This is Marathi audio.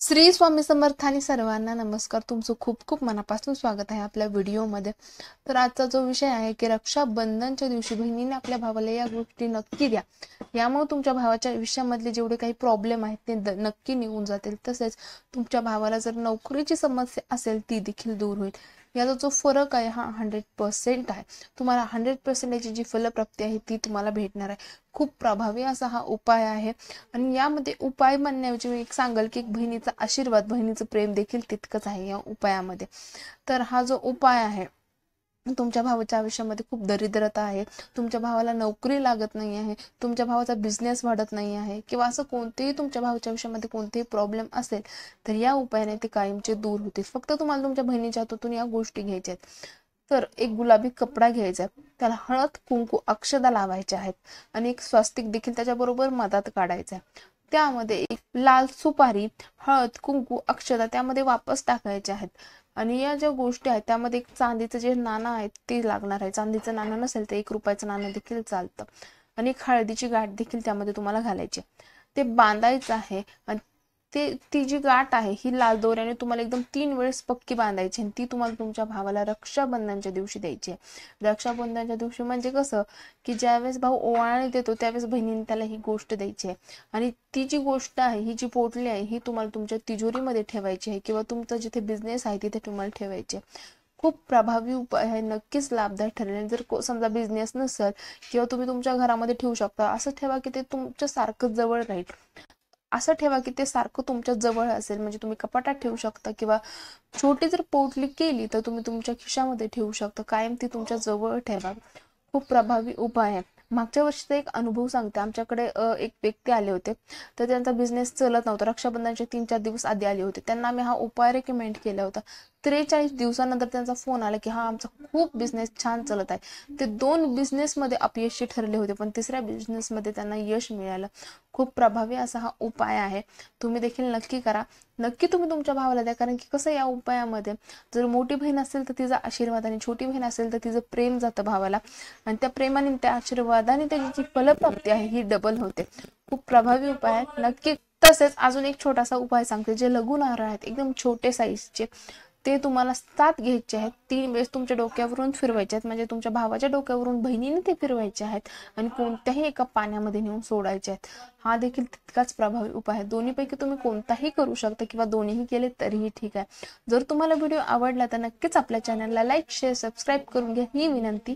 श्री स्वामी समर्थ आणि सर्वांना नमस्कार तुमचं खूप खूप मनापासून स्वागत आहे आपल्या व्हिडिओमध्ये तर आजचा जो विषय आहे की रक्षाबंधनच्या दिवशी बहिणीने आपल्या भावाला या गोष्टी नक्की द्या यामुळे तुमच्या भावाच्या आयुष्यामधले जेवढे काही प्रॉब्लेम आहेत ते नक्की निघून जातील तसेच तुमच्या भावाला जर नोकरीची समस्या असेल ती देखील दूर होईल याचा जो फरक आहे हा हंड्रेड पर्सेंट आहे तुम्हाला हंड्रेड पर्सेंट याची जी फलप्राप्ती आहे ती तुम्हाला भेटणार आहे खूप प्रभावी असा हा उपाय आहे आणि यामध्ये उपाय म्हणण्याऐवजी मी एक सांगाल की बहिणीचा आशीर्वाद बहिणीचं प्रेम देखील तितकंच आहे या उपायामध्ये तर हा जो उपाय आहे तुमच्या भावाच्या आयुष्यामध्ये खूप दरिद्रता आहे तुमच्या भावाला नोकरी लागत नाही आहे तुमच्या भावाचा बिझनेस वाढत नाही आहे किंवा असं कोणतेही तुमच्या भावाच्या आयुष्यामध्ये कोणतेही प्रॉब्लेम असेल तर या उपायाने ते कायमचे दूर होतील फक्त तुम्हाला तुमच्या बहिणीच्या हातून या गोष्टी घ्यायच्या आहेत तर एक गुलाबी कपडा घ्यायचा आहे त्याला हळद कुंकू अक्षदा लावायच्या आहेत आणि एक स्वास्तिक देखील त्याच्याबरोबर मधात काढायचा त्यामध्ये एक लाल सुपारी हळद कुंकू अक्षदा त्यामध्ये वापस टाकायचे आहेत आणि या ज्या गोष्टी आहेत त्यामध्ये एक चांदीचं जे नाणं आहे ते लागणार आहे चांदीचं नाणं नसेल तर एक रुपयाचं नाणं देखील चालतं आणि एक हळदीची गाठ देखील त्यामध्ये तुम्हाला घालायची ते बांधायचं आहे आणि ते ती जी गाठ आहे ही लाल दोऱ्याने तुम्हाला एकदम तीन वेळेस पक्की बांधायची आणि ती तुम्हाला तुमच्या भावाला रक्षाबंधनच्या दिवशी द्यायची आहे रक्षाबंधनच्या दिवशी म्हणजे कसं की ज्यावेळेस भाऊ ओवाळणी देतो त्यावेळेस बहिणीने त्याला ही गोष्ट द्यायची आहे आणि ती जी गोष्ट आहे ही जी पोटली आहे ही तुम्हाला तुमच्या तिजोरीमध्ये ठेवायची आहे किंवा तुमचा जिथे बिझनेस आहे तिथे तुम्हाला ठेवायची आहे खूप प्रभावी उपाय आहे नक्कीच लाभदायक ठरेल जर समजा बिझनेस नसेल किंवा तुम्ही तुमच्या घरामध्ये ठेवू शकता असं ठेवा की ते तुमच्या सारखं जवळ राहील असं ठेवा की ते सारखं तुमच्या जवळ असेल म्हणजे तुम्ही कपाटात ठेवू शकता किंवा छोटी जर पोटली केली तर तुम्ही तुमच्या खिशामध्ये ठेवू शकता कायम ती तुमच्या जवळ ठेवा खूप प्रभावी उपाय आहे मागच्या वर्षीचा एक अनुभव सांगते आमच्याकडे एक व्यक्ती आले होते तर त्यांचा बिझनेस चलत नव्हता रक्षाबंधनचे तीन चार दिवस आधी आले होते त्यांना आम्ही हा उपाय रेकमेंड केला होता त्रेचाळीस दिवसानंतर त्यांचा फोन आला की हा आमचा खूप बिझनेस छान चालत आहे ते दोन बिझनेसमध्ये अपयशी ठरले होते पण तिसऱ्या बिझनेसमध्ये त्यांना यश मिळालं खूप प्रभावी असा हा उपाय आहे तुम्ही देखील नक्की करा नक्की तुम्ही तुमच्या भावाला द्या कारण की कसं या उपायामध्ये जर मोठी बहीण असेल तर तिचा आशीर्वाद आणि छोटी बहीण असेल तर तिचं प्रेम जातं भावाला आणि त्या प्रेमाने त्या आशीर्वादाने त्याची जी फलप्राप्ती आहे ही डबल होते खूप प्रभावी उपाय आहे नक्की तसेच अजून एक छोटासा उपाय सांगते जे लघु नारळ आहेत एकदम छोटे साईजचे ते तुम्हाला सात घ्यायचे आहेत तीन वेळेस तुमच्या डोक्यावरून फिरवायचे आहेत म्हणजे तुमच्या भावाच्या डोक्यावरून बहिणीने ते फिरवायचे आहेत आणि कोणत्याही एका पाण्यामध्ये नेऊन सोडायचे आहेत हा देखील तितकाच प्रभावी उपाय आहे दोन्हीपैकी तुम्ही कोणताही करू शकता किंवा दोन्हीही केले तरीही ठीक आहे जर तुम्हाला व्हिडिओ आवडला तर नक्कीच आपल्या चॅनलला लाईक शेअर सबस्क्राईब करून घ्या ही विनंती